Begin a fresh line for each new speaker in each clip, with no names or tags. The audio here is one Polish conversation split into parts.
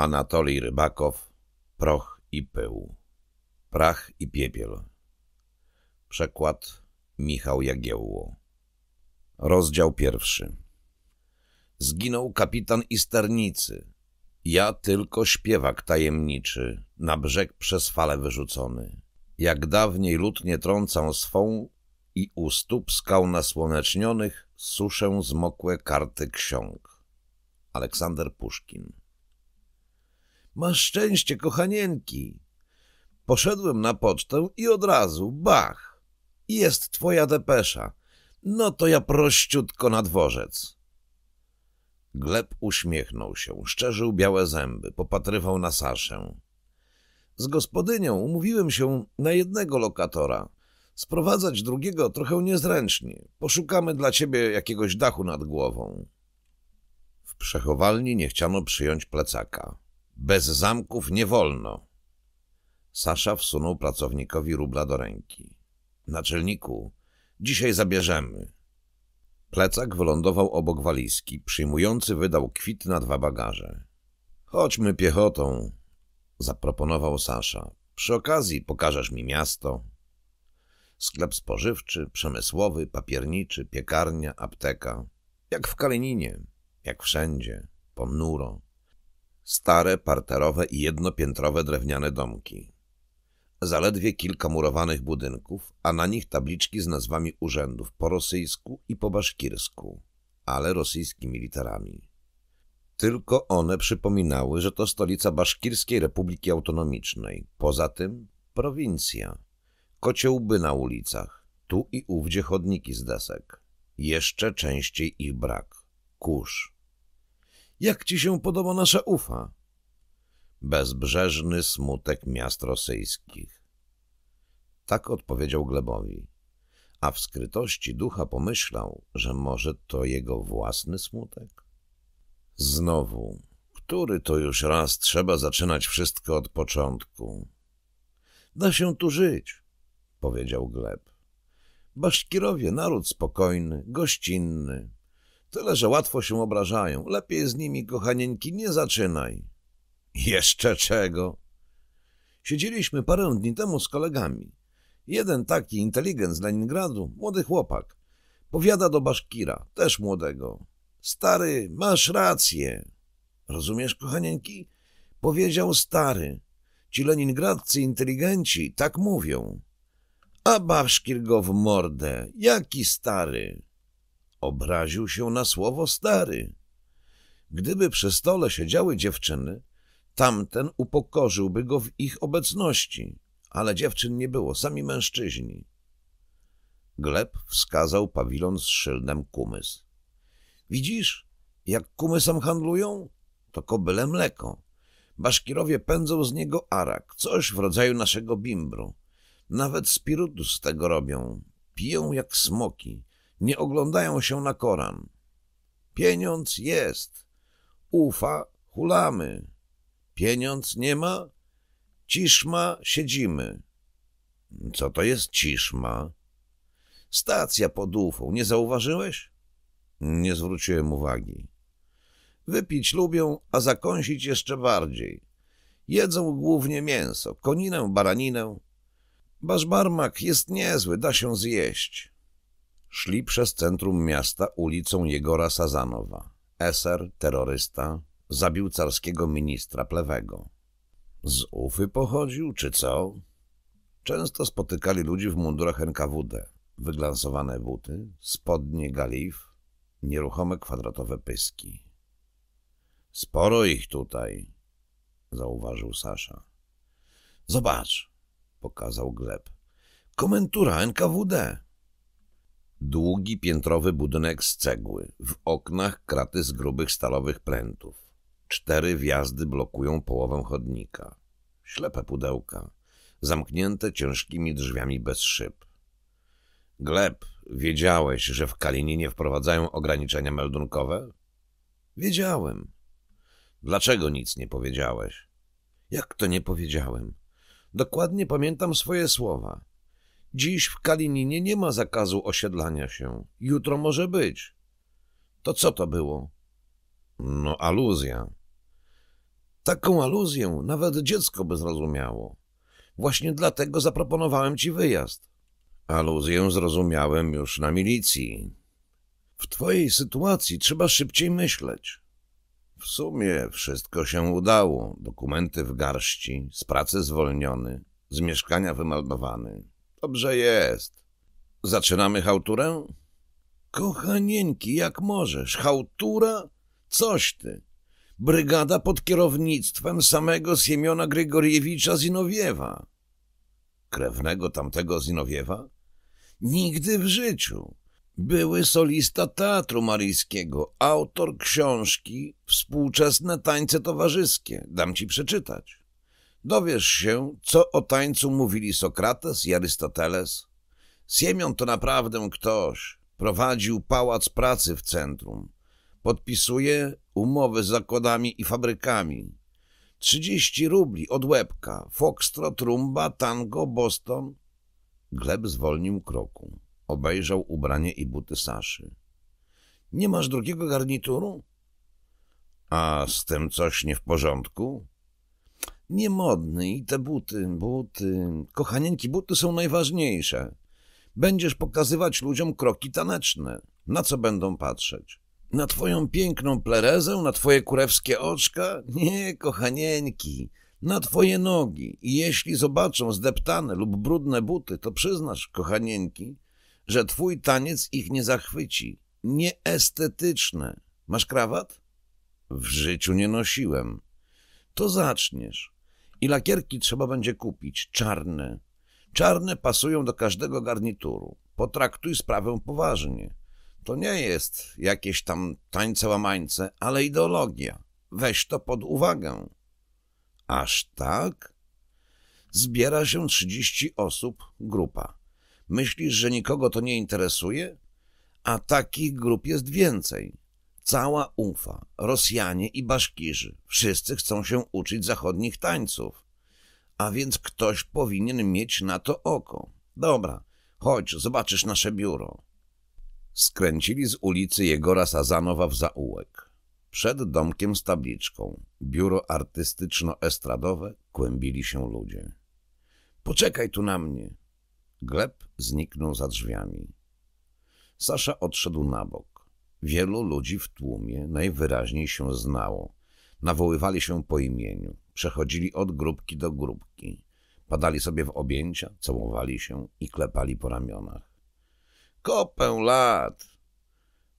Anatolij Rybakow, Proch i pył. Prach i piepiel. Przekład Michał Jagiełło. Rozdział pierwszy. Zginął kapitan Isternicy. Ja tylko śpiewak tajemniczy, na brzeg przez fale wyrzucony. Jak dawniej lutnie trącam swą i u stóp skał nasłonecznionych suszę zmokłe karty ksiąg. Aleksander Puszkin Masz szczęście, kochanienki. Poszedłem na pocztę i od razu, bach, jest twoja depesza. No to ja prościutko na dworzec. Gleb uśmiechnął się, szczerzył białe zęby, popatrywał na Saszę. Z gospodynią umówiłem się na jednego lokatora. Sprowadzać drugiego trochę niezręcznie. Poszukamy dla ciebie jakiegoś dachu nad głową. W przechowalni nie chciano przyjąć plecaka. Bez zamków nie wolno. Sasza wsunął pracownikowi rubla do ręki. Naczelniku, dzisiaj zabierzemy. Plecak wylądował obok walizki. Przyjmujący wydał kwit na dwa bagaże. Chodźmy piechotą, zaproponował Sasza. Przy okazji pokażesz mi miasto. Sklep spożywczy, przemysłowy, papierniczy, piekarnia, apteka. Jak w Kalininie, jak wszędzie, ponuro stare, parterowe i jednopiętrowe drewniane domki. Zaledwie kilka murowanych budynków, a na nich tabliczki z nazwami urzędów po rosyjsku i po baszkirsku, ale rosyjskimi literami. Tylko one przypominały, że to stolica Baszkirskiej Republiki Autonomicznej. Poza tym prowincja. Kociołby na ulicach, tu i ówdzie chodniki z desek. Jeszcze częściej ich brak. Kurz. Jak ci się podoba nasza ufa? Bezbrzeżny smutek miast rosyjskich. Tak odpowiedział Glebowi, a w skrytości ducha pomyślał, że może to jego własny smutek. Znowu, który to już raz trzeba zaczynać wszystko od początku? Da się tu żyć, powiedział Gleb. Baszkirowie naród spokojny, gościnny, Tyle, że łatwo się obrażają. Lepiej z nimi, kochanieńki, nie zaczynaj. Jeszcze czego? Siedzieliśmy parę dni temu z kolegami. Jeden taki inteligent z Leningradu, młody chłopak. Powiada do Baszkira, też młodego. Stary, masz rację. Rozumiesz, kochanieńki? Powiedział stary. Ci leningradcy inteligenci tak mówią. A Baszkir go w mordę. Jaki stary? Obraził się na słowo stary. Gdyby przy stole siedziały dziewczyny, tamten upokorzyłby go w ich obecności, ale dziewczyn nie było, sami mężczyźni. Gleb wskazał pawilon z szyldem Kumys. Widzisz, jak Kumysem handlują? To kobyle mleko. Baszkirowie pędzą z niego arak, coś w rodzaju naszego bimbru. Nawet spirutus z tego robią. Piją jak smoki nie oglądają się na Koran. Pieniądz jest, ufa, hulamy. Pieniądz nie ma, ciszma, siedzimy. Co to jest ciszma? Stacja pod ufą, nie zauważyłeś? Nie zwróciłem uwagi. Wypić lubią, a zakąsić jeszcze bardziej. Jedzą głównie mięso, koninę, baraninę. Basz barmak jest niezły, da się zjeść. Szli przez centrum miasta ulicą Jegora Sazanowa. Eser, terrorysta, zabił carskiego ministra plewego. Z Ufy pochodził, czy co? Często spotykali ludzi w mundurach NKWD. Wyglansowane buty, spodnie galif, nieruchome kwadratowe pyski. Sporo ich tutaj, zauważył Sasza. Zobacz, pokazał Gleb. Komentura NKWD. Długi piętrowy budynek z cegły, w oknach kraty z grubych stalowych prętów. Cztery wjazdy blokują połowę chodnika. Ślepe pudełka, zamknięte ciężkimi drzwiami bez szyb. Gleb, wiedziałeś, że w Kalininie wprowadzają ograniczenia meldunkowe? Wiedziałem. Dlaczego nic nie powiedziałeś? Jak to nie powiedziałem? Dokładnie pamiętam swoje słowa. Dziś w Kalininie nie ma zakazu osiedlania się. Jutro może być. To co to było? No, aluzja. Taką aluzję nawet dziecko by zrozumiało. Właśnie dlatego zaproponowałem ci wyjazd. Aluzję zrozumiałem już na milicji. W twojej sytuacji trzeba szybciej myśleć. W sumie wszystko się udało. Dokumenty w garści, z pracy zwolniony, z mieszkania wymalowany. Dobrze jest. Zaczynamy chałturę? Kochanieńki, jak możesz? Chałtura? Coś ty. Brygada pod kierownictwem samego Siemiona Grygoriewicza Zinowiewa. Krewnego tamtego Zinowiewa? Nigdy w życiu. Były solista Teatru Maryjskiego, autor książki Współczesne tańce towarzyskie. Dam ci przeczytać. Dowiesz się, co o tańcu mówili Sokrates i Arystoteles. Siemion to naprawdę ktoś. Prowadził pałac pracy w centrum. Podpisuje umowy z zakładami i fabrykami. 30 rubli od łebka. Foxtrot, rumba, tango, Boston. Gleb zwolnił kroku. Obejrzał ubranie i buty Saszy. Nie masz drugiego garnituru? A z tym coś nie w porządku? niemodny i te buty, buty, Kochanienki, buty są najważniejsze. Będziesz pokazywać ludziom kroki taneczne. Na co będą patrzeć? Na twoją piękną plerezę, na twoje kurewskie oczka? Nie, kochanienki, na twoje nogi. I jeśli zobaczą zdeptane lub brudne buty, to przyznasz, kochanienki, że twój taniec ich nie zachwyci. Nieestetyczne. Masz krawat? W życiu nie nosiłem. To zaczniesz. I lakierki trzeba będzie kupić, czarne. Czarne pasują do każdego garnituru. Potraktuj sprawę poważnie. To nie jest jakieś tam tańce łamańce, ale ideologia. Weź to pod uwagę. Aż tak? Zbiera się 30 osób, grupa. Myślisz, że nikogo to nie interesuje? A takich grup jest więcej. Cała UFA, Rosjanie i Baszkirzy, wszyscy chcą się uczyć zachodnich tańców. A więc ktoś powinien mieć na to oko. Dobra, chodź, zobaczysz nasze biuro. Skręcili z ulicy Jegora Sazanowa w zaułek. Przed domkiem z tabliczką, biuro artystyczno-estradowe, kłębili się ludzie. Poczekaj tu na mnie. Gleb zniknął za drzwiami. Sasza odszedł na bok. Wielu ludzi w tłumie najwyraźniej się znało. Nawoływali się po imieniu, przechodzili od grupki do grupki, padali sobie w objęcia, całowali się i klepali po ramionach. Kopę lat!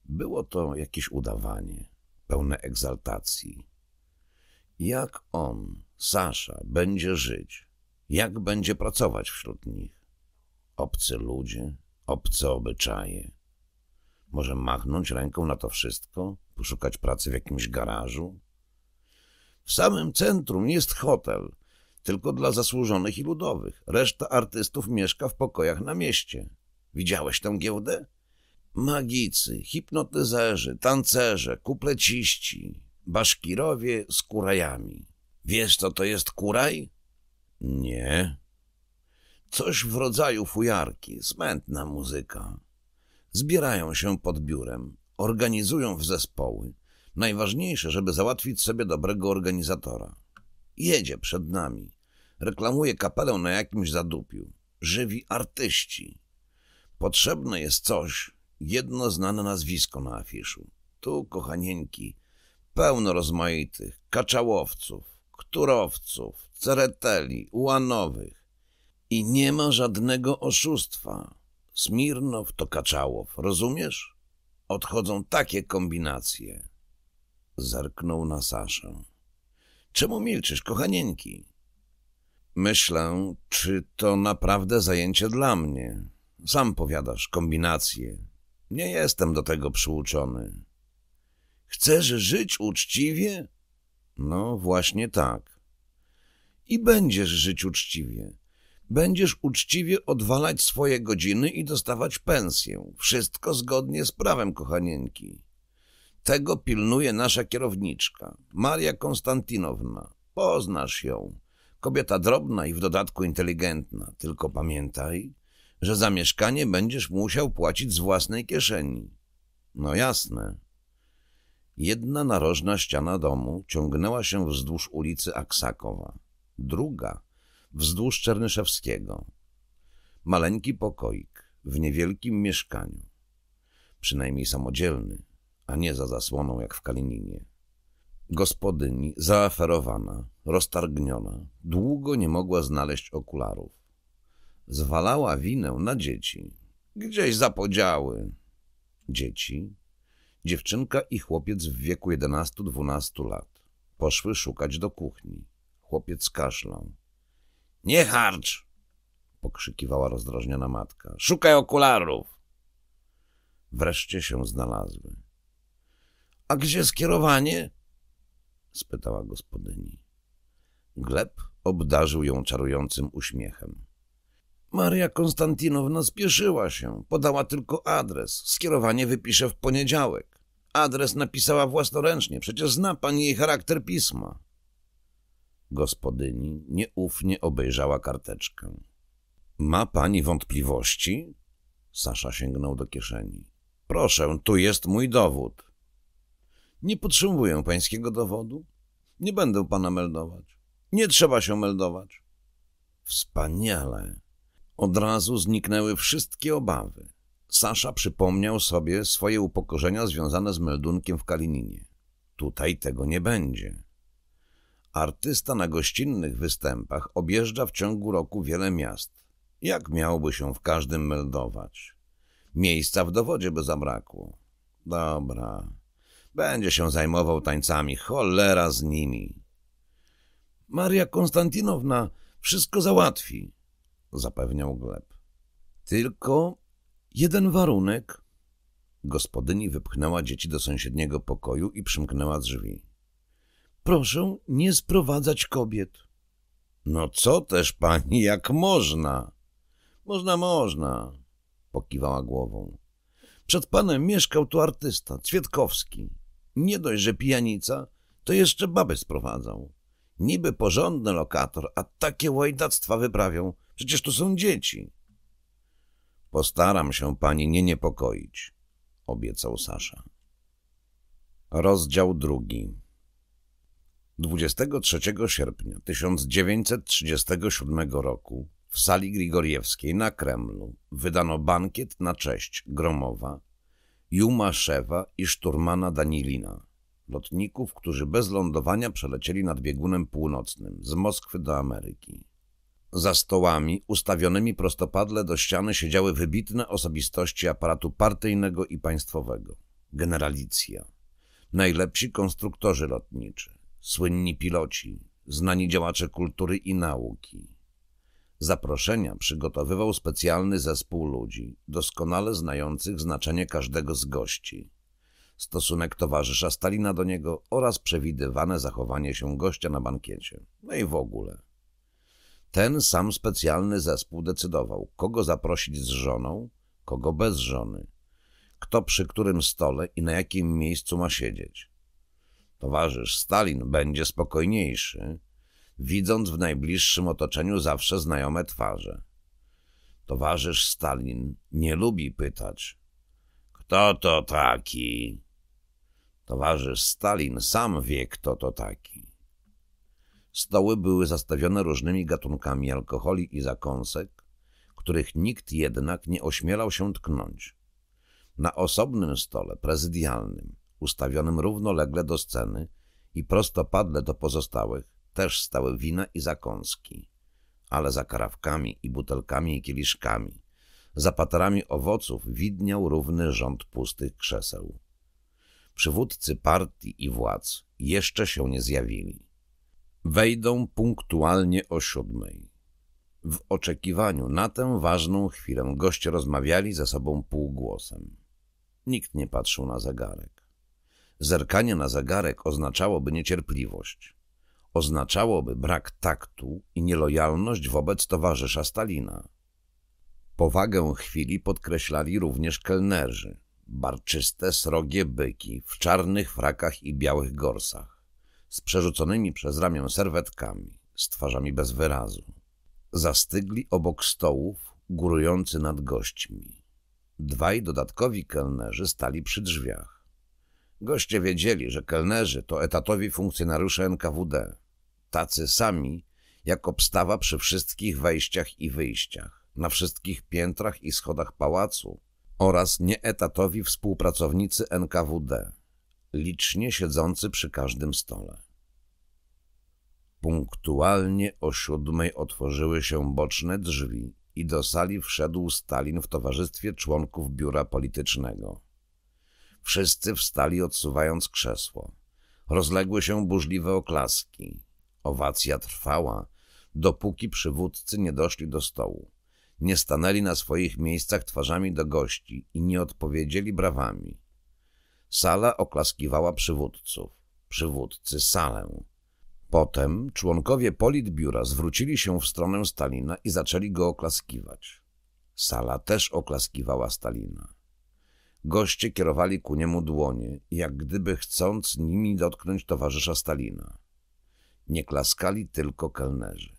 Było to jakieś udawanie, pełne egzaltacji. Jak on, Sasza, będzie żyć? Jak będzie pracować wśród nich? Obcy ludzie, obce obyczaje – może machnąć ręką na to wszystko? Poszukać pracy w jakimś garażu? W samym centrum jest hotel, tylko dla zasłużonych i ludowych. Reszta artystów mieszka w pokojach na mieście. Widziałeś tę giełdę? Magicy, hipnotyzerzy, tancerze, kupleciści, baszkirowie z kurajami. Wiesz, co to jest kuraj? Nie. Coś w rodzaju fujarki, smętna muzyka. Zbierają się pod biurem, organizują w zespoły. Najważniejsze, żeby załatwić sobie dobrego organizatora. Jedzie przed nami. Reklamuje kapelę na jakimś zadupiu. Żywi artyści. Potrzebne jest coś, jedno znane nazwisko na afiszu. Tu, kochanieńki, pełno rozmaitych kaczałowców, którowców, cereteli, ułanowych. I nie ma żadnego oszustwa. Smirnow to Kaczałow, rozumiesz? Odchodzą takie kombinacje. Zerknął na Saszę. Czemu milczysz, kochanienki? Myślę, czy to naprawdę zajęcie dla mnie. Sam powiadasz, kombinacje. Nie jestem do tego przyuczony. Chcesz żyć uczciwie? No właśnie tak. I będziesz żyć uczciwie. Będziesz uczciwie odwalać swoje godziny i dostawać pensję. Wszystko zgodnie z prawem, kochanieńki. Tego pilnuje nasza kierowniczka, Maria Konstantinowna. Poznasz ją. Kobieta drobna i w dodatku inteligentna. Tylko pamiętaj, że za mieszkanie będziesz musiał płacić z własnej kieszeni. No jasne. Jedna narożna ściana domu ciągnęła się wzdłuż ulicy Aksakowa. Druga wzdłuż Czernyszewskiego. Maleńki pokoik w niewielkim mieszkaniu. Przynajmniej samodzielny, a nie za zasłoną jak w Kalininie. Gospodyni, zaaferowana, roztargniona, długo nie mogła znaleźć okularów. Zwalała winę na dzieci. Gdzieś zapodziały. Dzieci, dziewczynka i chłopiec w wieku 11-12 lat. Poszły szukać do kuchni. Chłopiec kaszlał. Nie harcz! pokrzykiwała rozdrażniona matka. Szukaj okularów! Wreszcie się znalazły. A gdzie skierowanie? spytała gospodyni. Gleb obdarzył ją czarującym uśmiechem. Maria Konstantinowna spieszyła się, podała tylko adres. Skierowanie wypisze w poniedziałek. Adres napisała własnoręcznie, przecież zna pani jej charakter pisma. Gospodyni nieufnie obejrzała karteczkę. Ma pani wątpliwości? Sasza sięgnął do kieszeni. Proszę, tu jest mój dowód. Nie potrzebuję pańskiego dowodu. Nie będę pana meldować. Nie trzeba się meldować. Wspaniale. Od razu zniknęły wszystkie obawy. Sasza przypomniał sobie swoje upokorzenia związane z meldunkiem w Kalininie. Tutaj tego nie będzie. Artysta na gościnnych występach objeżdża w ciągu roku wiele miast. Jak miałby się w każdym meldować? Miejsca w dowodzie by zabrakło. Dobra. Będzie się zajmował tańcami. Cholera z nimi. Maria Konstantinowna wszystko załatwi, zapewniał Gleb. Tylko jeden warunek. Gospodyni wypchnęła dzieci do sąsiedniego pokoju i przymknęła drzwi. Proszę nie sprowadzać kobiet. No co też pani, jak można? Można, można, pokiwała głową. Przed panem mieszkał tu artysta, Ćwietkowski. Nie dość, że pijanica, to jeszcze babę sprowadzał. Niby porządny lokator, a takie łajdactwa wyprawią. Przecież tu są dzieci. Postaram się pani nie niepokoić, obiecał Sasza. Rozdział drugi 23 sierpnia 1937 roku w sali Grigoriewskiej na Kremlu wydano bankiet na cześć Gromowa, Jumaszewa i szturmana Danilina, lotników, którzy bez lądowania przelecieli nad biegunem północnym z Moskwy do Ameryki. Za stołami ustawionymi prostopadle do ściany siedziały wybitne osobistości aparatu partyjnego i państwowego, generalicja, najlepsi konstruktorzy lotniczy, słynni piloci, znani działacze kultury i nauki. Zaproszenia przygotowywał specjalny zespół ludzi, doskonale znających znaczenie każdego z gości, stosunek towarzysza Stalina do niego oraz przewidywane zachowanie się gościa na bankiecie, no i w ogóle – ten sam specjalny zespół decydował, kogo zaprosić z żoną, kogo bez żony, kto przy którym stole i na jakim miejscu ma siedzieć. Towarzysz Stalin będzie spokojniejszy, widząc w najbliższym otoczeniu zawsze znajome twarze. Towarzysz Stalin nie lubi pytać. Kto to taki? Towarzysz Stalin sam wie, kto to taki. Stoły były zastawione różnymi gatunkami alkoholi i zakąsek, których nikt jednak nie ośmielał się tknąć. Na osobnym stole prezydialnym ustawionym równolegle do sceny i prostopadle do pozostałych, też stały wina i zakąski, ale za karawkami i butelkami i kieliszkami, za patarami owoców widniał równy rząd pustych krzeseł. Przywódcy partii i władz jeszcze się nie zjawili. Wejdą punktualnie o siódmej. W oczekiwaniu na tę ważną chwilę goście rozmawiali ze sobą półgłosem. Nikt nie patrzył na zegarek. Zerkanie na zegarek oznaczałoby niecierpliwość. Oznaczałoby brak taktu i nielojalność wobec towarzysza Stalina. Powagę chwili podkreślali również kelnerzy, barczyste, srogie byki w czarnych frakach i białych gorsach, z przerzuconymi przez ramię serwetkami, z twarzami bez wyrazu. Zastygli obok stołów, górujący nad gośćmi. Dwaj dodatkowi kelnerzy stali przy drzwiach Goście wiedzieli, że kelnerzy to etatowi funkcjonariusze NKWD, tacy sami jak obstawa przy wszystkich wejściach i wyjściach, na wszystkich piętrach i schodach pałacu oraz nieetatowi współpracownicy NKWD, licznie siedzący przy każdym stole. Punktualnie o siódmej otworzyły się boczne drzwi i do sali wszedł Stalin w towarzystwie członków biura politycznego. Wszyscy wstali, odsuwając krzesło. Rozległy się burzliwe oklaski. Owacja trwała, dopóki przywódcy nie doszli do stołu. Nie stanęli na swoich miejscach twarzami do gości i nie odpowiedzieli brawami. Sala oklaskiwała przywódców, przywódcy salę. Potem członkowie politbiura zwrócili się w stronę Stalina i zaczęli go oklaskiwać. Sala też oklaskiwała Stalina. Goście kierowali ku niemu dłonie, jak gdyby chcąc nimi dotknąć towarzysza Stalina. Nie klaskali tylko kelnerzy,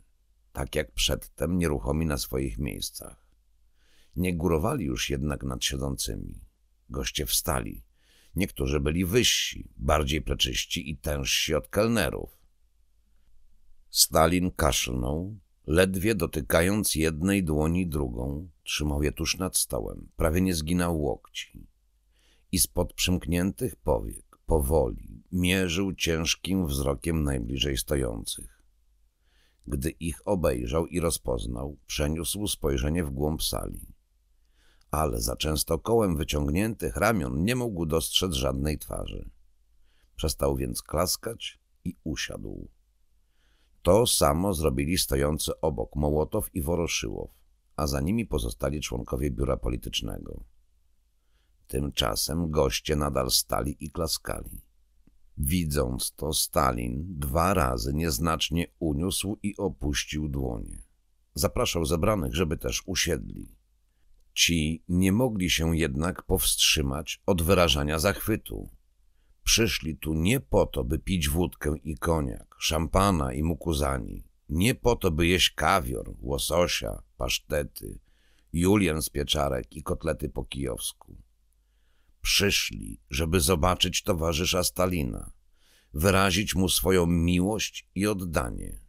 tak jak przedtem nieruchomi na swoich miejscach. Nie górowali już jednak nad siedzącymi. Goście wstali. Niektórzy byli wyżsi, bardziej preczyści i tężsi od kelnerów. Stalin kaszlnął, ledwie dotykając jednej dłoni drugą, trzymał je tuż nad stołem, prawie nie zginał łokci i spod przymkniętych powiek, powoli, mierzył ciężkim wzrokiem najbliżej stojących. Gdy ich obejrzał i rozpoznał, przeniósł spojrzenie w głąb sali. Ale za często kołem wyciągniętych ramion nie mógł dostrzec żadnej twarzy. Przestał więc klaskać i usiadł. To samo zrobili stojący obok Mołotow i Woroszyłow, a za nimi pozostali członkowie biura politycznego. Tymczasem goście nadal stali i klaskali. Widząc to, Stalin dwa razy nieznacznie uniósł i opuścił dłonie. Zapraszał zebranych, żeby też usiedli. Ci nie mogli się jednak powstrzymać od wyrażania zachwytu. Przyszli tu nie po to, by pić wódkę i koniak, szampana i mukuzani, nie po to, by jeść kawior, łososia, pasztety, julien z pieczarek i kotlety po kijowsku. Przyszli, żeby zobaczyć towarzysza Stalina, wyrazić mu swoją miłość i oddanie.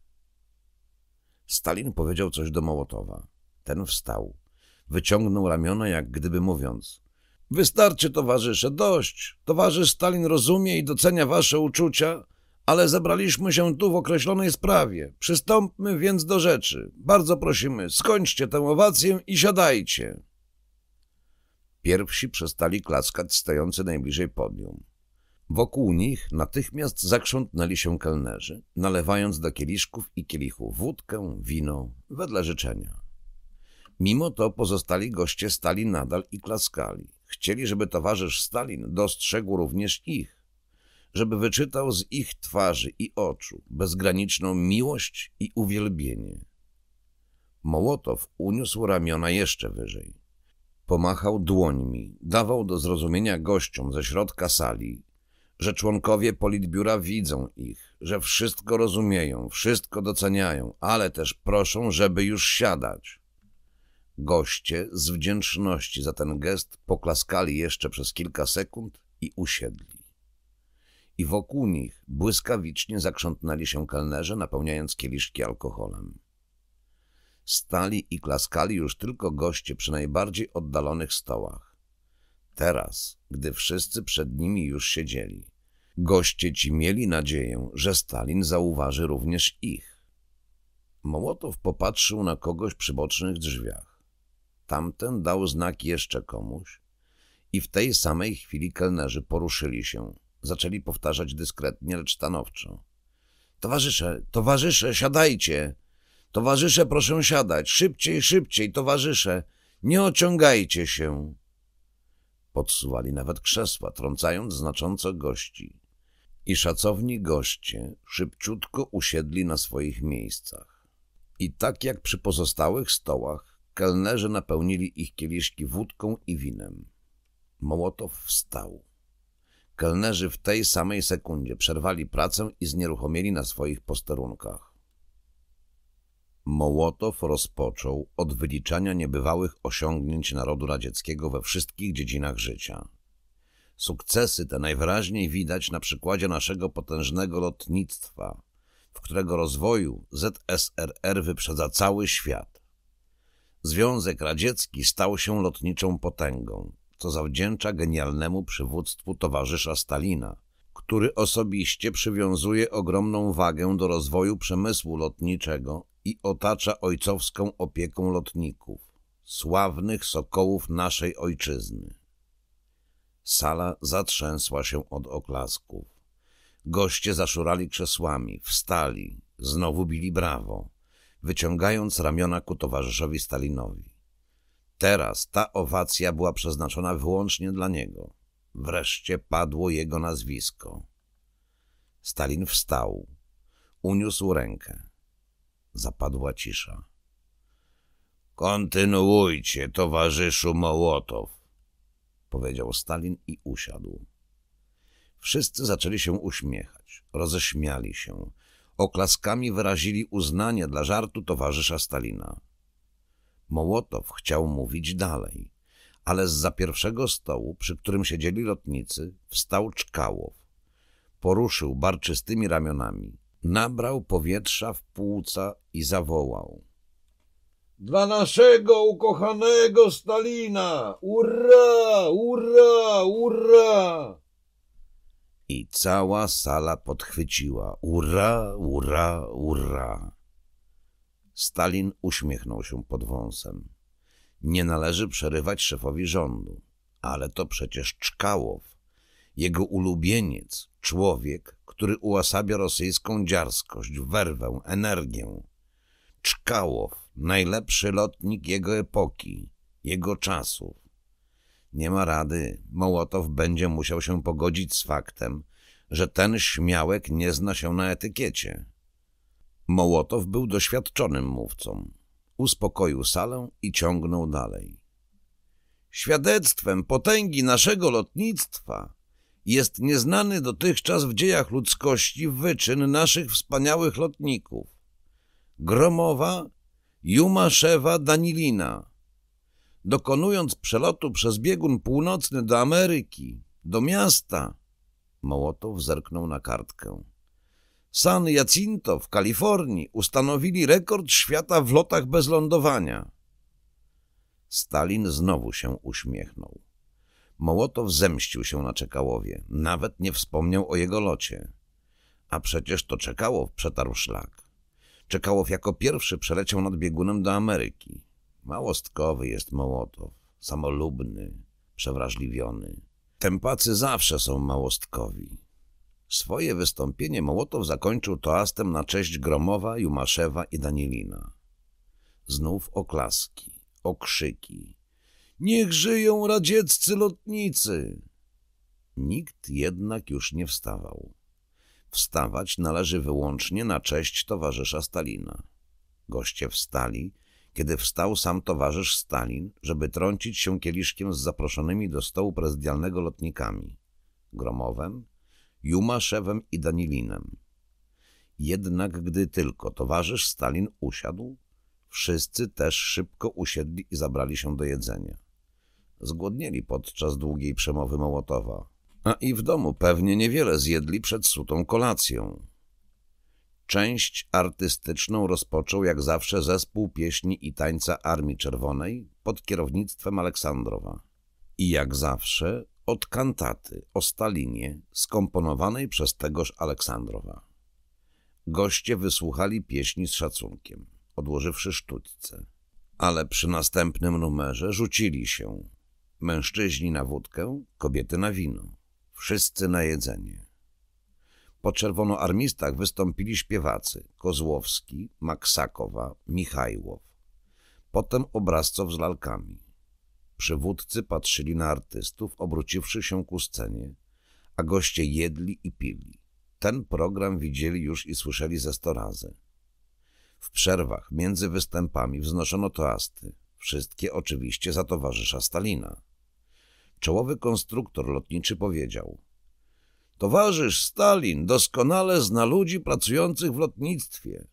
Stalin powiedział coś do Mołotowa. Ten wstał. Wyciągnął ramiona, jak gdyby mówiąc – Wystarczy, towarzysze, dość. Towarzysz Stalin rozumie i docenia wasze uczucia, ale zebraliśmy się tu w określonej sprawie. Przystąpmy więc do rzeczy. Bardzo prosimy, skończcie tę owację i siadajcie. Pierwsi przestali klaskać stojący najbliżej podium. Wokół nich natychmiast zakrzątnęli się kelnerzy, nalewając do kieliszków i kielichów wódkę, wino, wedle życzenia. Mimo to pozostali goście stali nadal i klaskali. Chcieli, żeby towarzysz Stalin dostrzegł również ich, żeby wyczytał z ich twarzy i oczu bezgraniczną miłość i uwielbienie. Mołotow uniósł ramiona jeszcze wyżej. Pomachał dłońmi, dawał do zrozumienia gościom ze środka sali, że członkowie politbiura widzą ich, że wszystko rozumieją, wszystko doceniają, ale też proszą, żeby już siadać. Goście z wdzięczności za ten gest poklaskali jeszcze przez kilka sekund i usiedli. I wokół nich błyskawicznie zakrzątnęli się kelnerze, napełniając kieliszki alkoholem. Stali i klaskali już tylko goście przy najbardziej oddalonych stołach. Teraz, gdy wszyscy przed nimi już siedzieli, goście ci mieli nadzieję, że Stalin zauważy również ich. Mołotow popatrzył na kogoś przy bocznych drzwiach. Tamten dał znak jeszcze komuś i w tej samej chwili kelnerzy poruszyli się. Zaczęli powtarzać dyskretnie, lecz stanowczo. Towarzysze, towarzysze, siadajcie! Towarzysze, proszę siadać. Szybciej, szybciej, towarzysze. Nie ociągajcie się. Podsuwali nawet krzesła, trącając znacząco gości. I szacowni goście szybciutko usiedli na swoich miejscach. I tak jak przy pozostałych stołach, kelnerzy napełnili ich kieliszki wódką i winem. Mołotow wstał. Kelnerzy w tej samej sekundzie przerwali pracę i znieruchomili na swoich posterunkach. Mołotow rozpoczął od wyliczania niebywałych osiągnięć narodu radzieckiego we wszystkich dziedzinach życia. Sukcesy te najwyraźniej widać na przykładzie naszego potężnego lotnictwa, w którego rozwoju ZSRR wyprzedza cały świat. Związek Radziecki stał się lotniczą potęgą, co zawdzięcza genialnemu przywództwu towarzysza Stalina, który osobiście przywiązuje ogromną wagę do rozwoju przemysłu lotniczego i otacza ojcowską opieką lotników, sławnych sokołów naszej ojczyzny. Sala zatrzęsła się od oklasków. Goście zaszurali krzesłami, wstali, znowu bili brawo, wyciągając ramiona ku towarzyszowi Stalinowi. Teraz ta owacja była przeznaczona wyłącznie dla niego. Wreszcie padło jego nazwisko. Stalin wstał, uniósł rękę. Zapadła cisza. Kontynuujcie, towarzyszu Mołotow, powiedział Stalin i usiadł. Wszyscy zaczęli się uśmiechać, roześmiali się. Oklaskami wyrazili uznanie dla żartu towarzysza Stalina. Mołotow chciał mówić dalej, ale z za pierwszego stołu, przy którym siedzieli lotnicy, wstał Czkałow. Poruszył barczystymi ramionami. Nabrał powietrza w płuca i zawołał. Dla naszego ukochanego Stalina! Ura! Ura! Ura! I cała sala podchwyciła. Ura! Ura! Ura! Stalin uśmiechnął się pod wąsem. Nie należy przerywać szefowi rządu. Ale to przecież Czkałow. Jego ulubieniec, człowiek, który uosabia rosyjską dziarskość, werwę, energię. Czkałow, najlepszy lotnik jego epoki, jego czasów. Nie ma rady, Mołotow będzie musiał się pogodzić z faktem, że ten śmiałek nie zna się na etykiecie. Mołotow był doświadczonym mówcą. Uspokoił salę i ciągnął dalej. Świadectwem potęgi naszego lotnictwa jest nieznany dotychczas w dziejach ludzkości wyczyn naszych wspaniałych lotników. Gromowa, Jumaszewa, Danilina. Dokonując przelotu przez biegun północny do Ameryki, do miasta, Mołotow zerknął na kartkę. San Jacinto w Kalifornii ustanowili rekord świata w lotach bez lądowania. Stalin znowu się uśmiechnął. Mołotow zemścił się na Czekałowie. Nawet nie wspomniał o jego locie. A przecież to Czekałow przetarł szlak. Czekałow jako pierwszy przeleciał nad biegunem do Ameryki. Małostkowy jest Mołotow, samolubny, przewrażliwiony. Tępacy zawsze są małostkowi. Swoje wystąpienie Mołotow zakończył toastem na cześć Gromowa, Jumaszewa i Danielina. Znów oklaski, okrzyki, Niech żyją radzieccy lotnicy! Nikt jednak już nie wstawał. Wstawać należy wyłącznie na cześć towarzysza Stalina. Goście wstali, kiedy wstał sam towarzysz Stalin, żeby trącić się kieliszkiem z zaproszonymi do stołu prezydialnego lotnikami Gromowem, Jumaszewem i Danilinem. Jednak gdy tylko towarzysz Stalin usiadł, wszyscy też szybko usiedli i zabrali się do jedzenia. Zgłodnieli podczas długiej przemowy Mołotowa. A i w domu pewnie niewiele zjedli przed sutą kolacją. Część artystyczną rozpoczął jak zawsze zespół pieśni i tańca Armii Czerwonej pod kierownictwem Aleksandrowa. I jak zawsze od kantaty o Stalinie skomponowanej przez tegoż Aleksandrowa. Goście wysłuchali pieśni z szacunkiem, odłożywszy sztućce. Ale przy następnym numerze rzucili się, Mężczyźni na wódkę, kobiety na wino. Wszyscy na jedzenie. Po czerwonoarmistach wystąpili śpiewacy Kozłowski, Maksakowa, Michajłow. Potem obrazców z lalkami. Przywódcy patrzyli na artystów, obróciwszy się ku scenie, a goście jedli i pili. Ten program widzieli już i słyszeli ze sto razy. W przerwach między występami wznoszono toasty. Wszystkie oczywiście za towarzysza Stalina. Czołowy konstruktor lotniczy powiedział Towarzysz Stalin doskonale zna ludzi pracujących w lotnictwie.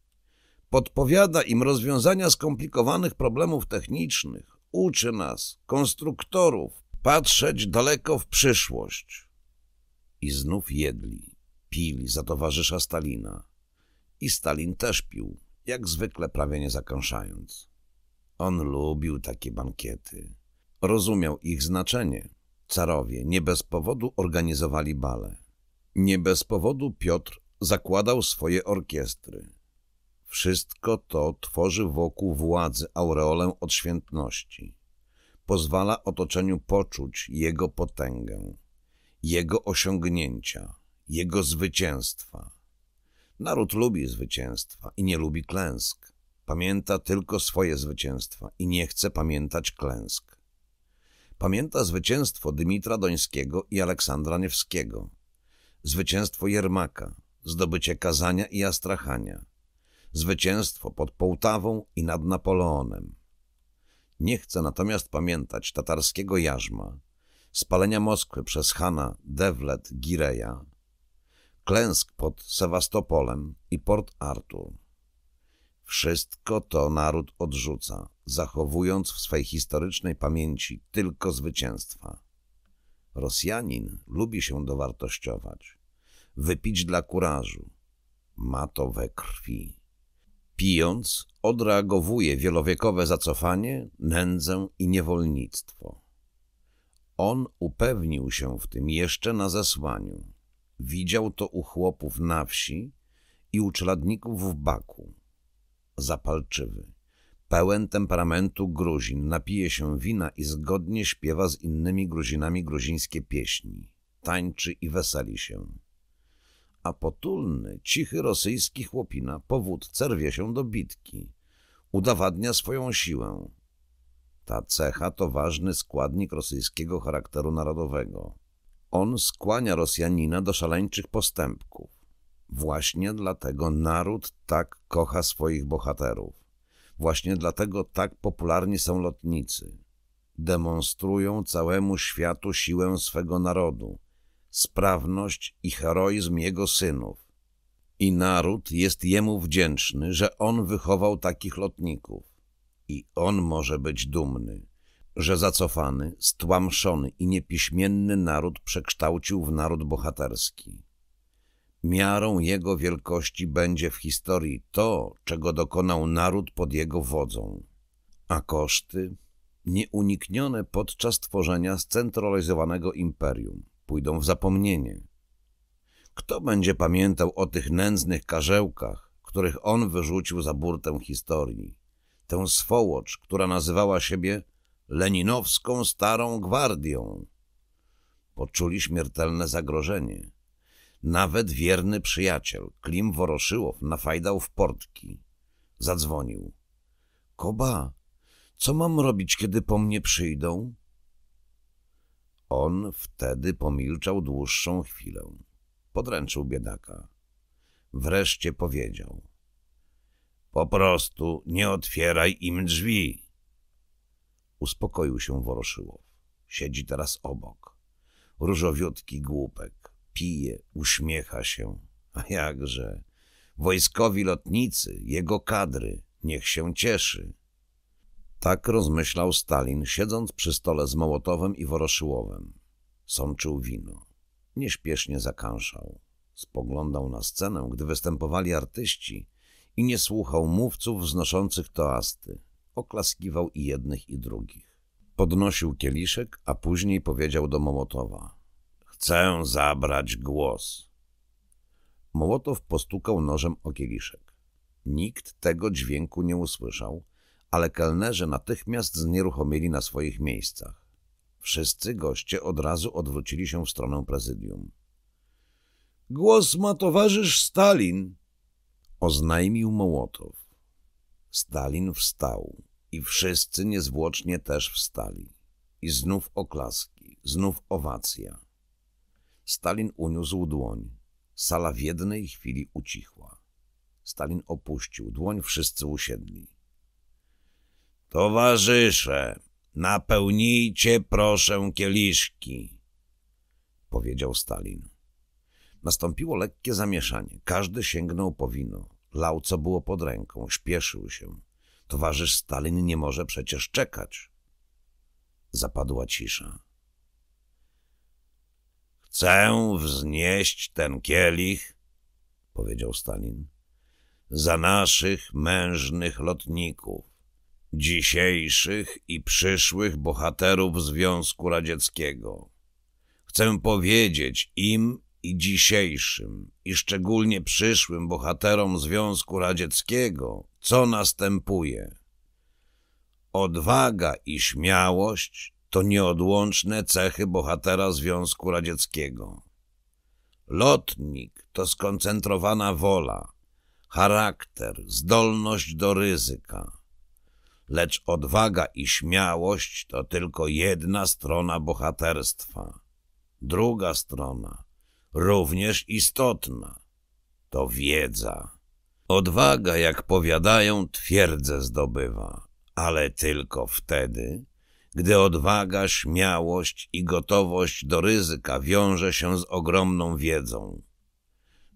Podpowiada im rozwiązania skomplikowanych problemów technicznych. Uczy nas, konstruktorów, patrzeć daleko w przyszłość. I znów jedli, pili za towarzysza Stalina. I Stalin też pił, jak zwykle prawie nie zakąszając. On lubił takie bankiety. Rozumiał ich znaczenie. Carowie nie bez powodu organizowali bale. Nie bez powodu Piotr zakładał swoje orkiestry. Wszystko to tworzy wokół władzy aureolę odświętności. Pozwala otoczeniu poczuć jego potęgę, jego osiągnięcia, jego zwycięstwa. Naród lubi zwycięstwa i nie lubi klęsk. Pamięta tylko swoje zwycięstwa i nie chce pamiętać klęsk. Pamięta zwycięstwo Dymitra Dońskiego i Aleksandra Niewskiego, zwycięstwo Jermaka, zdobycie Kazania i Astrachania, zwycięstwo pod Połtawą i nad Napoleonem. Nie chce natomiast pamiętać tatarskiego jarzma, spalenia Moskwy przez Hana, Dewlet, Gireja, klęsk pod Sewastopolem i Port Artur. Wszystko to naród odrzuca, zachowując w swej historycznej pamięci tylko zwycięstwa. Rosjanin lubi się dowartościować, wypić dla kurażu. Ma to we krwi. Pijąc, odreagowuje wielowiekowe zacofanie, nędzę i niewolnictwo. On upewnił się w tym jeszcze na zesłaniu. Widział to u chłopów na wsi i u czeladników w Baku. Zapalczywy pełen temperamentu Gruzin napije się wina i zgodnie śpiewa z innymi Gruzinami gruzińskie pieśni, tańczy i weseli się. A potulny, cichy rosyjski chłopina powód rwie się do bitki, udowadnia swoją siłę. Ta cecha to ważny składnik rosyjskiego charakteru narodowego. On skłania Rosjanina do szaleńczych postępków. Właśnie dlatego naród tak kocha swoich bohaterów. Właśnie dlatego tak popularni są lotnicy. Demonstrują całemu światu siłę swego narodu, sprawność i heroizm jego synów. I naród jest jemu wdzięczny, że on wychował takich lotników. I on może być dumny, że zacofany, stłamszony i niepiśmienny naród przekształcił w naród bohaterski. Miarą jego wielkości będzie w historii to, czego dokonał naród pod jego wodzą. A koszty, nieuniknione podczas tworzenia scentralizowanego imperium, pójdą w zapomnienie. Kto będzie pamiętał o tych nędznych karzełkach, których on wyrzucił za burtę historii? Tę swołocz, która nazywała siebie leninowską starą gwardią. Poczuli śmiertelne zagrożenie – nawet wierny przyjaciel, Klim Woroszyłow, nafajdał w portki. Zadzwonił. Koba, co mam robić, kiedy po mnie przyjdą? On wtedy pomilczał dłuższą chwilę. Podręczył biedaka. Wreszcie powiedział. Po prostu nie otwieraj im drzwi. Uspokoił się Woroszyłow. Siedzi teraz obok. Różowiotki głupek pije, uśmiecha się. A jakże? Wojskowi lotnicy, jego kadry, niech się cieszy. Tak rozmyślał Stalin, siedząc przy stole z Mołotowem i Woroszyłowem. Sączył wino. Nieśpiesznie zakanszał, Spoglądał na scenę, gdy występowali artyści i nie słuchał mówców wznoszących toasty. Oklaskiwał i jednych, i drugich. Podnosił kieliszek, a później powiedział do Mołotowa – Chcę zabrać głos. Mołotow postukał nożem o kieliszek. Nikt tego dźwięku nie usłyszał, ale kelnerzy natychmiast znieruchomili na swoich miejscach. Wszyscy goście od razu odwrócili się w stronę prezydium. Głos ma towarzysz Stalin, oznajmił Mołotow. Stalin wstał i wszyscy niezwłocznie też wstali. I znów oklaski, znów owacja. Stalin uniósł dłoń. Sala w jednej chwili ucichła. Stalin opuścił dłoń, wszyscy usiedli. Towarzysze, napełnijcie proszę kieliszki, powiedział Stalin. Nastąpiło lekkie zamieszanie. Każdy sięgnął po wino. Lał, co było pod ręką, śpieszył się. Towarzysz Stalin nie może przecież czekać. Zapadła cisza. Chcę wznieść ten kielich, powiedział Stalin, za naszych mężnych lotników, dzisiejszych i przyszłych bohaterów Związku Radzieckiego. Chcę powiedzieć im i dzisiejszym, i szczególnie przyszłym bohaterom Związku Radzieckiego, co następuje. Odwaga i śmiałość to nieodłączne cechy bohatera Związku Radzieckiego. Lotnik to skoncentrowana wola, charakter, zdolność do ryzyka. Lecz odwaga i śmiałość to tylko jedna strona bohaterstwa. Druga strona, również istotna, to wiedza. Odwaga, jak powiadają, twierdze zdobywa, ale tylko wtedy, gdy odwaga, śmiałość i gotowość do ryzyka wiąże się z ogromną wiedzą.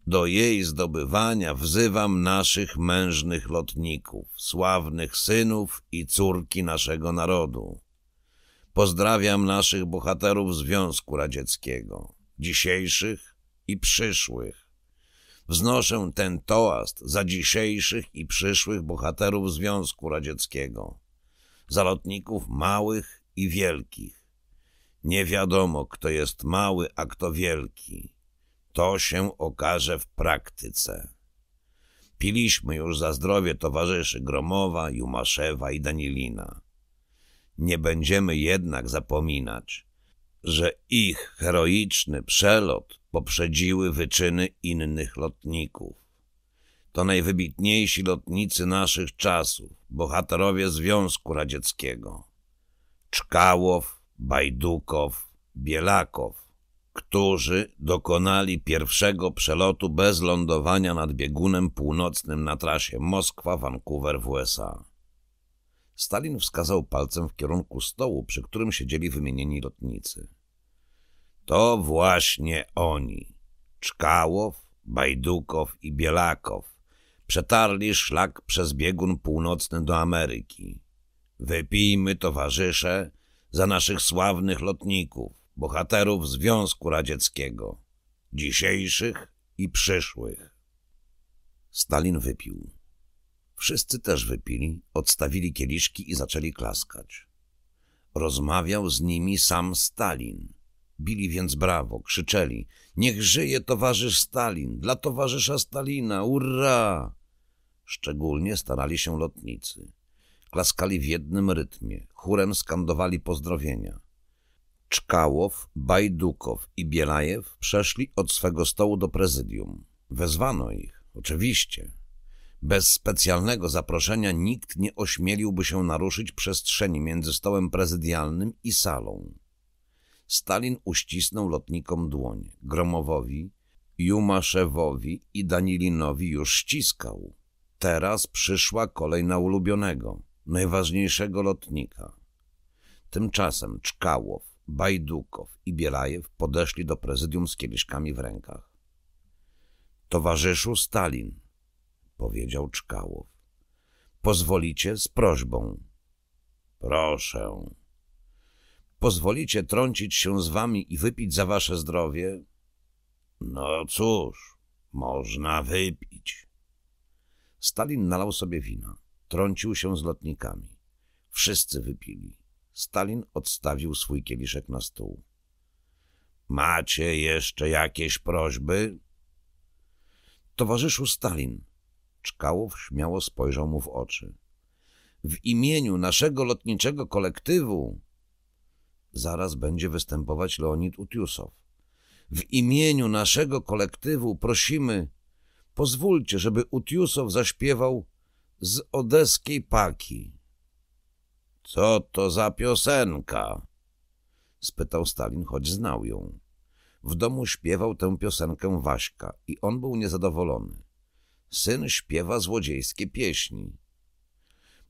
Do jej zdobywania wzywam naszych mężnych lotników, sławnych synów i córki naszego narodu. Pozdrawiam naszych bohaterów Związku Radzieckiego, dzisiejszych i przyszłych. Wznoszę ten toast za dzisiejszych i przyszłych bohaterów Związku Radzieckiego zalotników małych i wielkich. Nie wiadomo, kto jest mały, a kto wielki. To się okaże w praktyce. Piliśmy już za zdrowie towarzyszy Gromowa, Jumaszewa i Danielina. Nie będziemy jednak zapominać, że ich heroiczny przelot poprzedziły wyczyny innych lotników to najwybitniejsi lotnicy naszych czasów, bohaterowie Związku Radzieckiego. Czkałow, Bajdukow, Bielakow, którzy dokonali pierwszego przelotu bez lądowania nad biegunem północnym na trasie Moskwa-Vancouver w USA. Stalin wskazał palcem w kierunku stołu, przy którym siedzieli wymienieni lotnicy. To właśnie oni. Czkałow, Bajdukow i Bielakow Przetarli szlak przez biegun północny do Ameryki. Wypijmy, towarzysze, za naszych sławnych lotników, bohaterów Związku Radzieckiego, dzisiejszych i przyszłych. Stalin wypił. Wszyscy też wypili, odstawili kieliszki i zaczęli klaskać. Rozmawiał z nimi sam Stalin. Bili więc brawo, krzyczeli: Niech żyje towarzysz Stalin, dla towarzysza Stalina, urra! Szczególnie starali się lotnicy. Klaskali w jednym rytmie, chórem skandowali pozdrowienia. Czkałow, Bajdukow i Bielajew przeszli od swego stołu do prezydium. Wezwano ich, oczywiście. Bez specjalnego zaproszenia nikt nie ośmieliłby się naruszyć przestrzeni między stołem prezydialnym i salą. Stalin uścisnął lotnikom dłoń. Gromowowi, Jumaszewowi i Danilinowi już ściskał. Teraz przyszła kolej na ulubionego, najważniejszego lotnika. Tymczasem Czkałow, Bajdukow i Bielajew podeszli do prezydium z kieliszkami w rękach. Towarzyszu Stalin, powiedział Czkałow, pozwolicie z prośbą. Proszę. Pozwolicie trącić się z wami i wypić za wasze zdrowie? No cóż, można wypić. Stalin nalał sobie wina. Trącił się z lotnikami. Wszyscy wypili. Stalin odstawił swój kieliszek na stół. Macie jeszcze jakieś prośby? Towarzyszu Stalin. Czkałow śmiało spojrzał mu w oczy. W imieniu naszego lotniczego kolektywu zaraz będzie występować Leonid Utiusow. W imieniu naszego kolektywu prosimy Pozwólcie, żeby Utiusow zaśpiewał z odeskiej paki. — Co to za piosenka? — spytał Stalin, choć znał ją. W domu śpiewał tę piosenkę Waśka i on był niezadowolony. Syn śpiewa złodziejskie pieśni.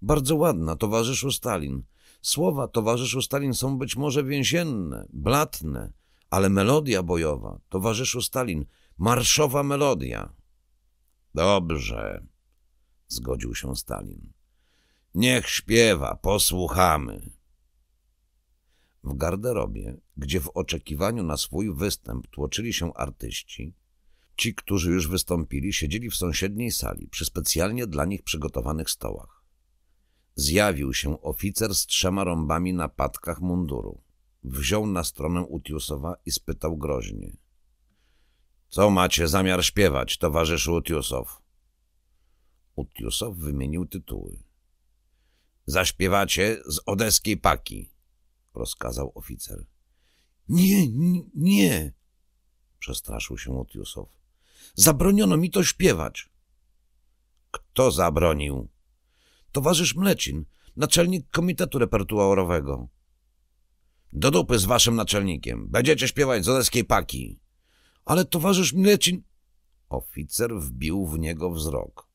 Bardzo ładna, towarzyszu Stalin. Słowa towarzyszu Stalin są być może więzienne, blatne, ale melodia bojowa, towarzyszu Stalin, marszowa melodia. Dobrze, zgodził się Stalin. Niech śpiewa, posłuchamy. W garderobie, gdzie w oczekiwaniu na swój występ tłoczyli się artyści, ci, którzy już wystąpili, siedzieli w sąsiedniej sali przy specjalnie dla nich przygotowanych stołach. Zjawił się oficer z trzema rąbami na patkach munduru. Wziął na stronę Utiusowa i spytał groźnie – co macie zamiar śpiewać, towarzyszu Utiusow? Utiusow wymienił tytuły. Zaśpiewacie z odeskiej paki, rozkazał oficer. Nie, nie, przestraszył się Utiusow. Zabroniono mi to śpiewać. Kto zabronił? Towarzysz Mlecin, naczelnik komitetu repertuarowego. Do dupy z waszym naczelnikiem. Będziecie śpiewać z odeskiej paki. Ale towarzysz Mlecin... Oficer wbił w niego wzrok.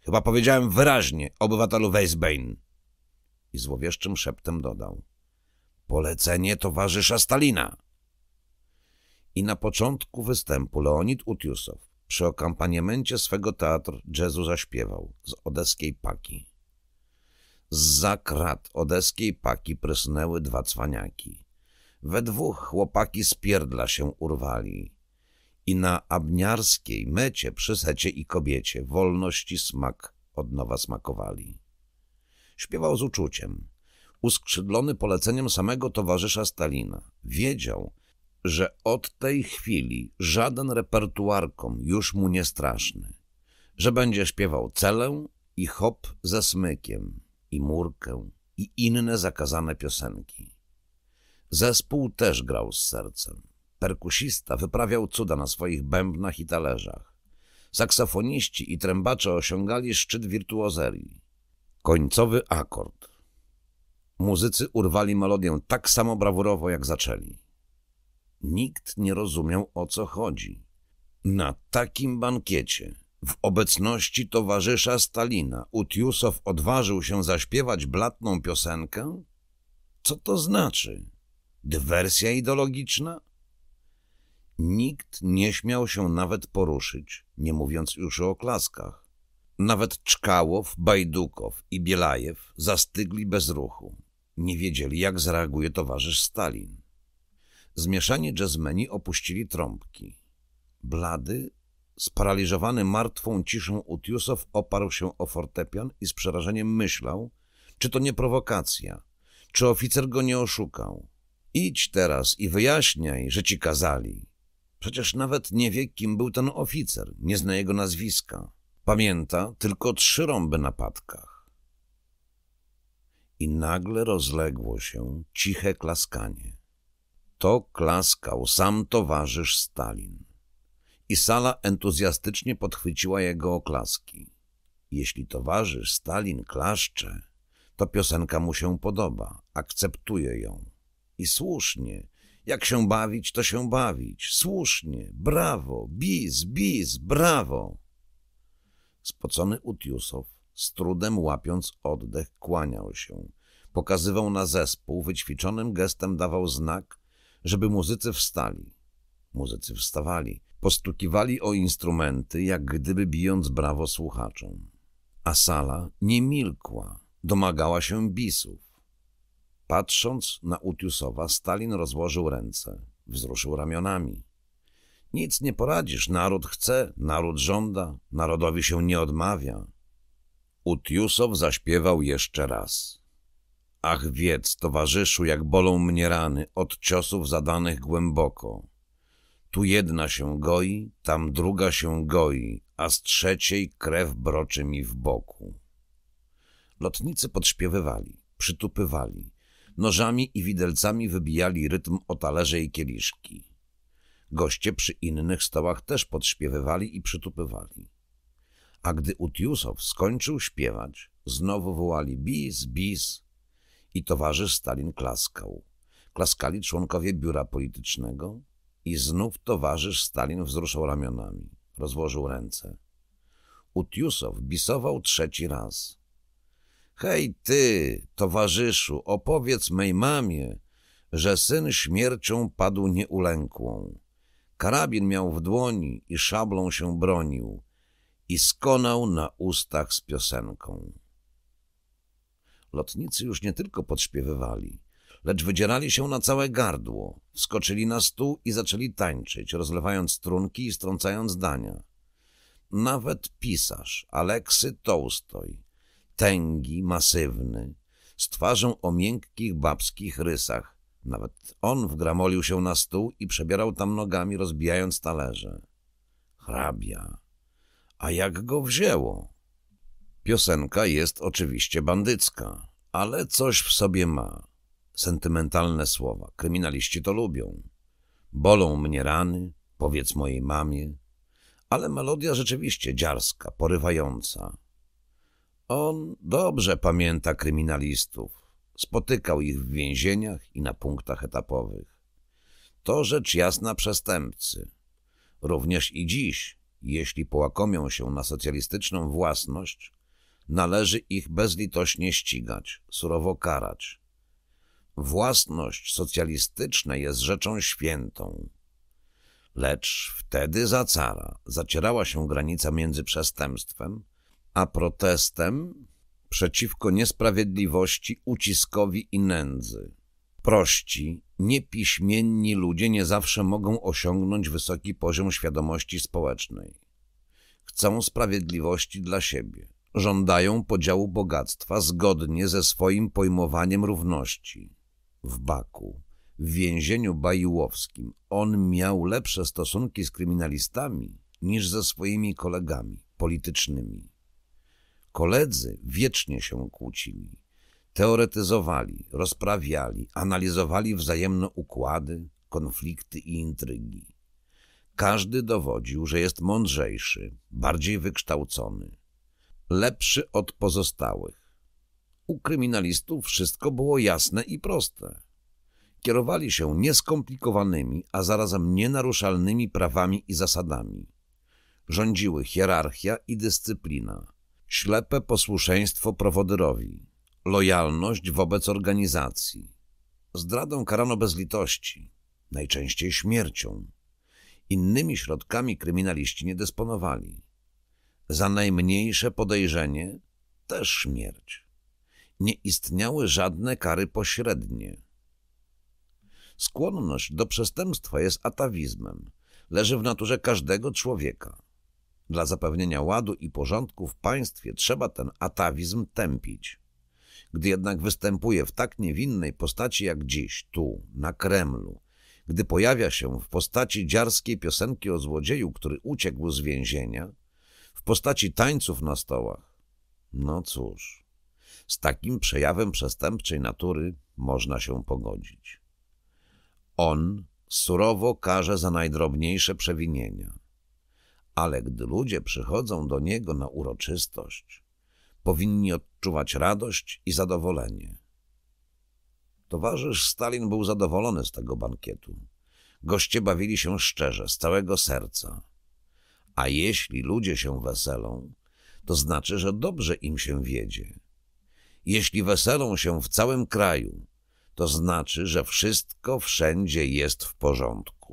Chyba powiedziałem wyraźnie, obywatelu Weisbein. I złowieszczym szeptem dodał. Polecenie towarzysza Stalina. I na początku występu Leonid Utiusow przy akampaniamencie swego teatru jazzu zaśpiewał z odeskiej paki. Za krat odeskiej paki prysnęły dwa cwaniaki. We dwóch chłopaki z pierdla się urwali i na abniarskiej mecie przy secie i kobiecie wolności smak od nowa smakowali. Śpiewał z uczuciem, uskrzydlony poleceniem samego towarzysza Stalina. Wiedział, że od tej chwili żaden repertuarkom już mu nie straszny, że będzie śpiewał celę i hop ze smykiem, i murkę, i inne zakazane piosenki. Zespół też grał z sercem. Perkusista wyprawiał cuda na swoich bębnach i talerzach. Saksofoniści i trębacze osiągali szczyt wirtuozerii. Końcowy akord. Muzycy urwali melodię tak samo brawurowo, jak zaczęli. Nikt nie rozumiał, o co chodzi. Na takim bankiecie, w obecności towarzysza Stalina, Utiusow odważył się zaśpiewać blatną piosenkę? Co to znaczy? Dywersja ideologiczna? Nikt nie śmiał się nawet poruszyć, nie mówiąc już o oklaskach. Nawet Czkałow, Bajdukow i Bielajew zastygli bez ruchu. Nie wiedzieli, jak zareaguje towarzysz Stalin. Zmieszani jazzmeni opuścili trąbki. Blady, sparaliżowany martwą ciszą Utiusow oparł się o fortepian i z przerażeniem myślał, czy to nie prowokacja, czy oficer go nie oszukał. Idź teraz i wyjaśniaj, że ci kazali. Przecież nawet nie wie, kim był ten oficer, nie zna jego nazwiska. Pamięta tylko trzy rąby na patkach. I nagle rozległo się ciche klaskanie. To klaskał sam towarzysz Stalin. I sala entuzjastycznie podchwyciła jego oklaski. Jeśli towarzysz Stalin klaszcze, to piosenka mu się podoba, akceptuje ją. I słusznie, jak się bawić, to się bawić. Słusznie, brawo, bis, bis, brawo. Spocony Utiusow, z trudem łapiąc oddech, kłaniał się. Pokazywał na zespół, wyćwiczonym gestem dawał znak, żeby muzycy wstali. Muzycy wstawali, postukiwali o instrumenty, jak gdyby bijąc brawo słuchaczom. A sala nie milkła, domagała się bisów. Patrząc na Utiusowa, Stalin rozłożył ręce, wzruszył ramionami. Nic nie poradzisz, naród chce, naród żąda, narodowi się nie odmawia. Utiusow zaśpiewał jeszcze raz. Ach wiedz, towarzyszu, jak bolą mnie rany od ciosów zadanych głęboko. Tu jedna się goi, tam druga się goi, a z trzeciej krew broczy mi w boku. Lotnicy podśpiewywali, przytupywali. Nożami i widelcami wybijali rytm o talerze i kieliszki. Goście przy innych stołach też podśpiewywali i przytupywali. A gdy Utiusow skończył śpiewać, znowu wołali bis, bis i towarzysz Stalin klaskał. Klaskali członkowie biura politycznego i znów towarzysz Stalin wzruszał ramionami, rozłożył ręce. Utiusow bisował trzeci raz – Hej ty, towarzyszu, opowiedz mej mamie, że syn śmiercią padł nieulękłą. Karabin miał w dłoni i szablą się bronił i skonał na ustach z piosenką. Lotnicy już nie tylko podśpiewywali, lecz wydzierali się na całe gardło, skoczyli na stół i zaczęli tańczyć, rozlewając trunki i strącając dania. Nawet pisarz Aleksy Tołstoj tęgi, masywny, z twarzą o miękkich babskich rysach. Nawet on wgramolił się na stół i przebierał tam nogami, rozbijając talerze. Hrabia. A jak go wzięło? Piosenka jest oczywiście bandycka, ale coś w sobie ma. Sentymentalne słowa. Kryminaliści to lubią. Bolą mnie rany, powiedz mojej mamie. Ale melodia rzeczywiście dziarska, porywająca. On dobrze pamięta kryminalistów. Spotykał ich w więzieniach i na punktach etapowych. To rzecz jasna przestępcy. Również i dziś, jeśli połakomią się na socjalistyczną własność, należy ich bezlitośnie ścigać, surowo karać. Własność socjalistyczna jest rzeczą świętą. Lecz wtedy za cara zacierała się granica między przestępstwem – a protestem przeciwko niesprawiedliwości, uciskowi i nędzy. Prości, niepiśmienni ludzie nie zawsze mogą osiągnąć wysoki poziom świadomości społecznej. Chcą sprawiedliwości dla siebie. Żądają podziału bogactwa zgodnie ze swoim pojmowaniem równości. W Baku, w więzieniu bajułowskim, on miał lepsze stosunki z kryminalistami niż ze swoimi kolegami politycznymi. Koledzy wiecznie się kłócili, teoretyzowali, rozprawiali, analizowali wzajemne układy, konflikty i intrygi. Każdy dowodził, że jest mądrzejszy, bardziej wykształcony, lepszy od pozostałych. U kryminalistów wszystko było jasne i proste. Kierowali się nieskomplikowanymi, a zarazem nienaruszalnymi prawami i zasadami. Rządziły hierarchia i dyscyplina. Ślepe posłuszeństwo prowodyrowi, lojalność wobec organizacji. Zdradę karano bez litości, najczęściej śmiercią. Innymi środkami kryminaliści nie dysponowali. Za najmniejsze podejrzenie też śmierć. Nie istniały żadne kary pośrednie. Skłonność do przestępstwa jest atawizmem, leży w naturze każdego człowieka. Dla zapewnienia ładu i porządku w państwie trzeba ten atawizm tępić. Gdy jednak występuje w tak niewinnej postaci jak dziś, tu, na Kremlu, gdy pojawia się w postaci dziarskiej piosenki o złodzieju, który uciekł z więzienia, w postaci tańców na stołach, no cóż, z takim przejawem przestępczej natury można się pogodzić. On surowo karze za najdrobniejsze przewinienia – ale gdy ludzie przychodzą do niego na uroczystość, powinni odczuwać radość i zadowolenie. Towarzysz Stalin był zadowolony z tego bankietu. Goście bawili się szczerze, z całego serca. A jeśli ludzie się weselą, to znaczy, że dobrze im się wiedzie. Jeśli weselą się w całym kraju, to znaczy, że wszystko wszędzie jest w porządku.